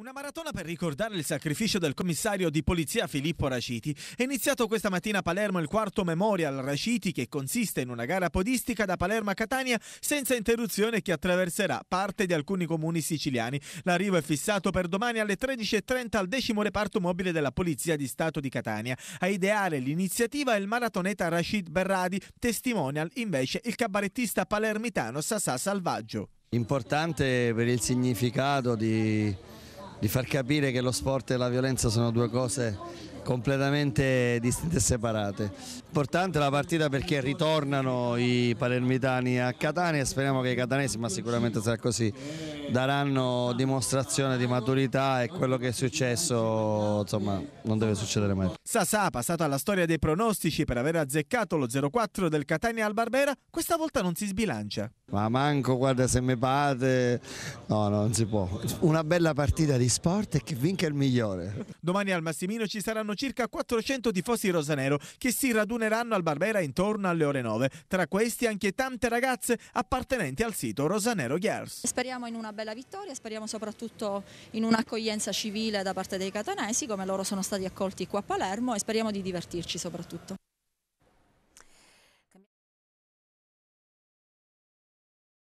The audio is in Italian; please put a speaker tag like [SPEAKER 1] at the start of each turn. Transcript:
[SPEAKER 1] Una maratona per ricordare il sacrificio del commissario di polizia Filippo Raciti. È iniziato questa mattina a Palermo il quarto Memorial Raciti che consiste in una gara podistica da Palermo a Catania senza interruzione che attraverserà parte di alcuni comuni siciliani. L'arrivo è fissato per domani alle 13.30 al decimo reparto mobile della Polizia di Stato di Catania. A ideare l'iniziativa è il maratoneta Rashid Berradi, testimonial invece il cabarettista palermitano Sassà Salvaggio.
[SPEAKER 2] Importante per il significato di di far capire che lo sport e la violenza sono due cose completamente distinte e separate. Importante la partita perché ritornano i palermitani a Catania e speriamo che i catanesi, ma sicuramente sarà così, daranno dimostrazione di maturità e quello che è successo insomma non deve succedere mai.
[SPEAKER 1] Sasà, passato alla storia dei pronostici per aver azzeccato lo 0-4 del Catania al Barbera, questa volta non si sbilancia.
[SPEAKER 2] Ma manco, guarda se mi pate, no, non si può. Una bella partita di sport e che vinca il migliore.
[SPEAKER 1] Domani al Massimino ci saranno circa 400 tifosi rosanero che si raduneranno al Barbera intorno alle ore 9. Tra questi anche tante ragazze appartenenti al sito Rosanero Ghiars.
[SPEAKER 3] Speriamo in una bella bella vittoria, speriamo soprattutto in un'accoglienza civile da parte dei catanesi come loro sono stati accolti qua a Palermo e speriamo di divertirci soprattutto.